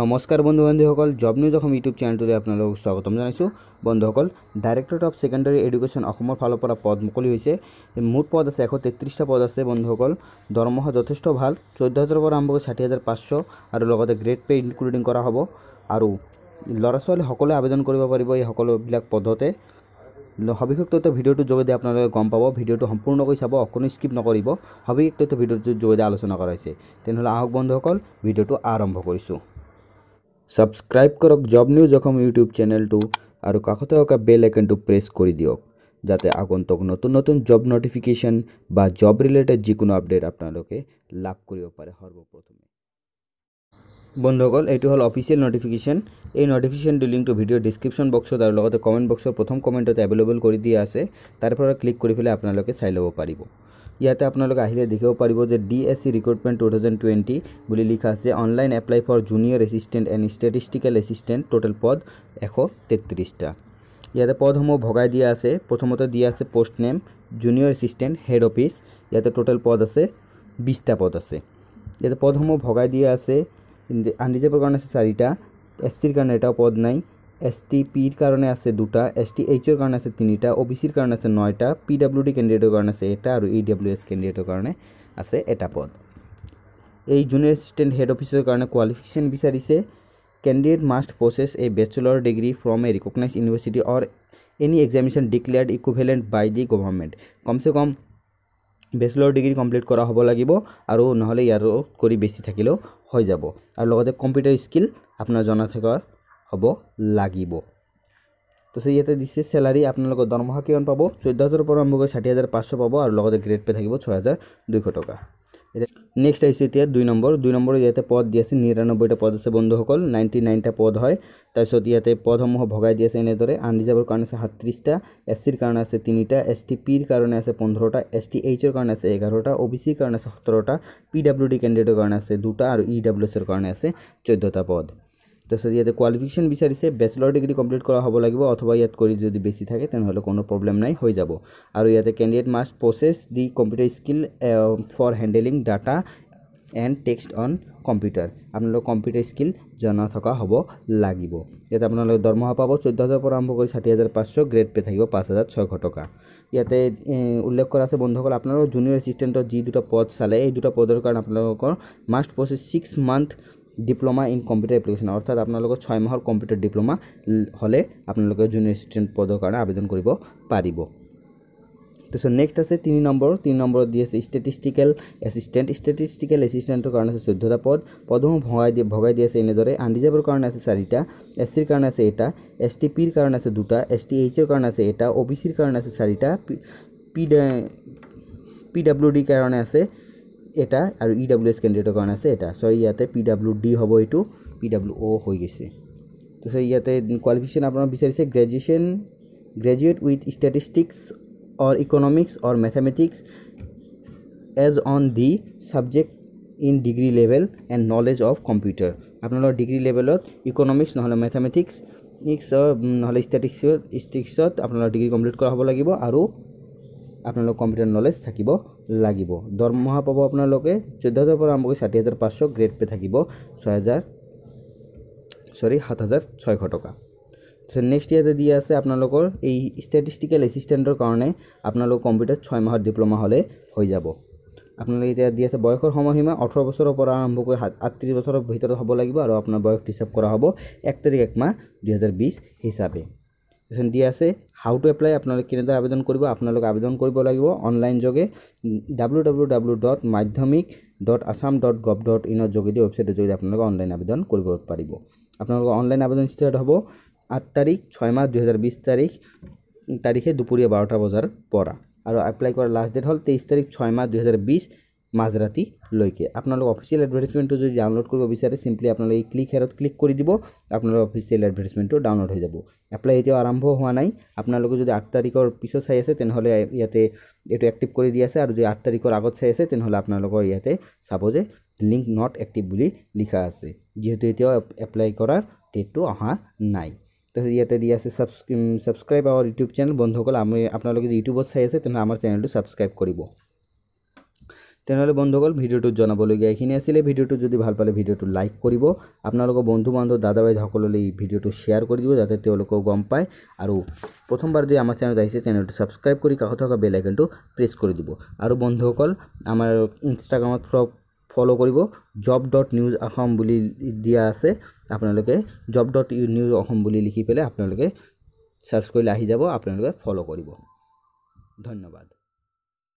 নমস্কাৰ বন্ধুবান্ধীসকল job news Assam YouTube চেনেলটোলৈ আপোনালোক স্বাগতম জনাইছোঁ বন্ধুসকল ডাইৰেক্টৰেট অফ ছেকেণ্ডাৰী এডুকেশ্যন অসমৰ ফালৰ পৰা পদ মুকলি হৈছে মুঠ পদ আছে এশ তেত্ৰিছটা পদ আছে বন্ধুসকল দৰমহা যথেষ্ট ভাল চৈধ্য হাজাৰৰ পৰা আৰম্ভ কৰি ষাঠি হাজাৰ পাঁচশ আৰু লগতে গ্ৰেড পে ইনক্লুডিং কৰা হ'ব আৰু ল'ৰা ছোৱালী সকলোৱে আবেদন কৰিব পাৰিব এই সকলোবিলাক পদতে সবিশেষ তথ্য ভিডিঅ'টোৰ যোগেদি আপোনালোকে গম পাব ভিডিঅ'টো সম্পূৰ্ণকৈ চাব অকণো স্কিপ নকৰিব সবিশেষ তথ্য ভিডিঅ'টোৰ যোগেদি আলোচনা কৰা হৈছে তেনেহ'লে আহক বন্ধুসকল ভিডিঅ'টো আৰম্ভ কৰিছোঁ সাবস্ক্রাইব করক জব নিউজ অসম ইউটিউব চেনেলটো আৰু কাষতে অকা বেল আইকনটো প্ৰেছ কৰি দিয়ক যাতে আগন্তুক নতুন নতুন জব নটিফিকেশ্যন বা জব ৰিলেটেড যিকোনো আপডেট আপোনালোকে লাভ কৰিব পাৰে সৰ্বপ্ৰথমে বন্ধুসকল এইটো হ'ল অফিচিয়েল নটিফিকেশ্যন এই নটিফিকেশ্যনটো লিংকটো ভিডিঅ' ডিছক্ৰিপশ্যন বক্সত আৰু লগতে কমেণ্ট বক্সৰ প্ৰথম কমেণ্টত এভেইলেবল কৰি দিয়া আছে তাৰ পৰা ক্লিক কৰি পেলাই আপোনালোকে চাই ল'ব পাৰিব ইয়াতে আপোনালোকে আহিলে দেখিব পাৰিব যে D S C recruitment two thousand twenty বুলি লিখা আছে online apply for junior assistant and statistical assistant total পদ এশ তেত্ৰিছটা ইয়াতে পদসমূহ ভগাই দিয়া আছে প্ৰথমতে দিয়া আছে post name junior assistant head office ইয়াতে টোটেল পদ আছে বিছটা পদ আছে ইয়াতে পদসমূহ ভগাই দিয়া আছে আন ৰিজাৰ্ভৰ কাৰণে আছে চাৰিটা এছ চিৰ কাৰণে এটাও পদ নাই এস টি পির কারণে আছে দুটা এস টি এইচর কারণে আছে তিনটা ও বিসির কারণে আছে নয়টা পি ডাব্লিউডি ক্যান্ডিডেটের কারণে আছে এটা আর ই ডাব্লিউ এস ক্যান্ডিডেটের কারণে আছে এটা পদ এই জুনিয়র অ্যাসিস্ট্যান্ট হেড অফিসের কারণে কোয়ালিফিকেশন বিচারিছে candidate must possess a bachelor degree from a recognise university or any examination declared equivalent by the government কমসে কম বেচেলৰ ডিগ্ৰী কমপ্লিট কৰা হ'ব লাগিব আৰু নহ'লে ইয়াৰ কৰি বেছি থাকিলেও হৈ যাব আৰু লগতে কম্পিউটাৰ স্কিল আপোনাৰ জনা থকা হ'ব লাগিব তো সেই ইয়াতে দিছে চেলাৰী আপোনালোকৰ দৰমহা কিমান পাব চৈধ্য হাজাৰৰ পৰা আৰম্ভ কৰি ষাঠি হাজাৰ পাঁচশ পাব আৰু লগতে গ্ৰেড পে' থাকিব ছয় হাজাৰ দুইশ টকা এতিয়া নেক্সট আহিছে এতিয়া দুই নম্বৰ দুই নম্বৰ ইয়াতে পদ দি আছে নিৰান্নব্বৈটা পদ আছে বন্ধুসকল নাইণ্টি নাইনটা পদ হয় তাৰপিছত ইয়াতে পদসমূহ ভগাই দি আছে এনেদৰে আনৰিজাৰ্ভৰ কাৰণে আছে সাতত্ৰিছটা এছ চিৰ কাৰণে আছে তিনিটা এছ টি পিৰ কাৰণে আছে পোন্ধৰটা এছ টি এইচৰ কাৰণে আছে এঘাৰটা অ' বি চিৰ কাৰণে আছে সোতৰটা পি ডাব্লিউ ডি কেণ্ডিডেটৰ কাৰণে আছে দুটা আৰু ই ডাব্লিউ এছৰ কাৰণে আছে চৈধ্যটা পদ তাৰপিছত ইয়াতে কোৱালিফিকেশ্যন বিচাৰিছে বেচেলৰ ডিগ্ৰী কমপ্লিট কৰা হ'ব লাগিব অথবা ইয়াত কৰি যদি বেছি থাকে তেনেহ'লে কোনো প্ৰব্লেম নাই হৈ যাব আৰু ইয়াতে candidate must possess the computer skill for handling data and text on computer আপোনালোকে কম্পিউটাৰ স্কিল জনা থকা হ'ব লাগিব ইয়াতে আপোনালোকে দৰমহা পাব চৈধ্য হাজাৰৰ পৰা আৰম্ভ কৰি ষাঠি হাজাৰ পাঁচশ গ্ৰেড পে থাকিব পাঁচ হাজাৰ ছশ টকা ইয়াতে উল্লেখ কৰা আছে বন্ধুসকল আপোনালোকৰ জুনিয়ৰ এচিষ্টেণ্টৰ যি দুটা পদ চালে এই দুটা পদৰ কাৰণে আপোনালোকৰ must possess six month diploma in computer application অৰ্থাৎ আপোনালোকৰ ছয় মাহৰ কম্পিউটাৰ ডিপ্লোমা হ'লে আপোনালোকে জুনিয়ৰ ষ্টুডেণ্ট পদৰ কাৰণে আবেদন কৰিব পাৰিব তাৰপিছত নেক্সট আছে তিনি নম্বৰ তিনি নম্বৰত দি আছে ষ্টেটিষ্টিকেল এছিষ্টেণ্ট ষ্টেটিষ্টিকেল এছিষ্টেণ্টৰ কাৰণে আছে চৈধ্যটা পদ পদসমূহ ভগাই দি ভগাই দি আছে এনেদৰে আনৰিজাৰ্ভৰ কাৰণে আছে চাৰিটা এছ চিৰ কাৰণে আছে এটা এছ টি পিৰ কাৰণে আছে দুটা এছ টি এইচৰ কাৰণে আছে এটা অ' বি চিৰ কাৰণে আছে চাৰিটা পি পি ডাব্লিউ ডিৰ কাৰণে আছে এটা আৰু ই ডাব্লিউ এছ কেণ্ডিডেটৰ কাৰণে আছে এটা চ' ইয়াতে পি ডাব্লিউ ডি হ'ব এইটো পি ডাব্লিউ অ' হৈ গৈছে তো চ' ইয়াতে কোৱালিফিকেশ্যন আপোনাৰ বিচাৰিছে graduation graduate with statistics or economics or mathematics as on the subject in degree level and knowledge of computer আপোনালোকৰ ডিগ্ৰী লেভেলত ইকনমিক্স নহ'লে মেথামেটিক্স নহ'লে ষ্টেটিক্সত ষ্টেটিক্সত আপোনালোকৰ ডিগ্ৰী কমপ্লিট কৰা হ'ব লাগিব আৰু আপোনালোকৰ কম্পিউটাৰ নলেজ থাকিব লাগিব দৰমহা পাব আপোনালোকে চৈধ্য হাজাৰৰ পৰা আৰম্ভ কৰি ষাঠি হাজাৰ পাঁচশ গ্ৰেড পে থাকিব ছয় হাজাৰ চৰি সাত হাজাৰ ছয়শ টকা তাৰপিছত নেক্সট ইয়াতে দিয়া আছে আপোনালোকৰ এই ষ্টেটিষ্টিকেল এচিষ্টেণ্টৰ কাৰণে আপোনালোকৰ কম্পিউটাৰ ছয় মাহত ডিপ্ল'মা হ'লে হৈ যাব আপোনালোকে এতিয়া দি আছে বয়সৰ সময়সীমা ওঠৰ বছৰৰ পৰা আৰম্ভ কৰি সাত আঠত্ৰিছ বছৰৰ ভিতৰত হ'ব লাগিব আৰু আপোনাৰ বয়স হিচাপ কৰা হ'ব এক তাৰিখ এক মাহ দুহেজাৰ বিছ হিচাপে এখন দিয়া আছে হাউ টু এপ্লাই আপোনালোকে কেনেদৰে আবেদন কৰিব আপোনালোকে আবেদন কৰিব লাগিব অনলাইন যোগে W W W dot Madhyamik dot Assam dot gov dot ইনৰ যোগেদি ৱেবছাইটৰ যোগেদি আপোনালোকে অনলাইন আবেদন কৰিব পাৰিব আপোনালোকৰ অনলাইন আবেদন ষ্টাৰ্ট হ'ব আঠ তাৰিখ ছয় মাহ দুহেজাৰ বিছ তাৰিখ তাৰিখে দুপৰীয়া বাৰটা বজাৰ পৰা আৰু এপ্লাই কৰাৰ লাষ্ট ডেট হ'ল তেইছ তাৰিখ ছয় মাহ দুহেজাৰ বিছ মাজৰাতিলৈকে আপোনালোকে অফিচিয়েল এডভাৰ্টাইজমেণ্টটো যদি ডাউনলোড কৰিব বিচাৰে চিম্পলি আপোনালোকে ক্লিক হেৰত ক্লিক কৰি দিব আপোনালোকে অফিচিয়েল এডভাৰ্টাইজমেণ্টটো ডাউনলোড হৈ যাব এপ্লাই এতিয়াও আৰম্ভ হোৱা নাই আপোনালোকে যদি আঠ তাৰিখৰ পিছত চাই আছে তেনেহ'লে ইয়াতে এইটো এক্টিভ কৰি দিয়া আছে আৰু যদি আঠ তাৰিখৰ আগত চাই আছে তেনেহ'লে আপোনালোকৰ ইয়াতে চাব যে লিংক নট এক্টিভ বুলি লিখা আছে যিহেতু এতিয়াও এপ্লাই কৰাৰ ডেটটো অহা নাই তাৰপিছত ইয়াতে দিয়া আছে ছাবস্ক্ৰাইব আৱাৰ ইউটিউব চেনেল বন্ধ কৰা আমি আপোনালোকে যদি ইউটিউবত চাই আছে তেনেহ'লে আমাৰ চেনেলটো ছাবস্ক্ৰাইব কৰিব তেনেহ'লে বন্ধুসকল ভিডিঅ'টোত জনাবলগীয়া এইখিনি আছিলে ভিডিঅ'টো যদি ভাল পালে ভিডিঅ'টো লাইক কৰিব আপোনালোকৰ বন্ধু বান্ধৱ দাদা বাইদ সকললৈ ভিডিঅ'টো শ্বেয়াৰ কৰি দিব যাতে তেওঁলোকেও গম পায় আৰু প্ৰথমবাৰ যদি আমাৰ চেনেলত আহিছে চেনেলটো ছাবস্ক্ৰাইব কৰি কাষত থকা বেল আইকনটো প্ৰেছ কৰি দিব আৰু বন্ধুসকল আমাৰ ইনষ্টাগ্ৰামত ফলো কৰিব জব ডট নিউজ অসম বুলি দিয়া আছে আপোনালোকে জব ডট নিউজ অসম বুলি লিখি পেলাই আপোনালোকে ছাৰ্চ কৰিলে আহি যাব আপোনালোকে ফলো কৰিব ধন্যবাদ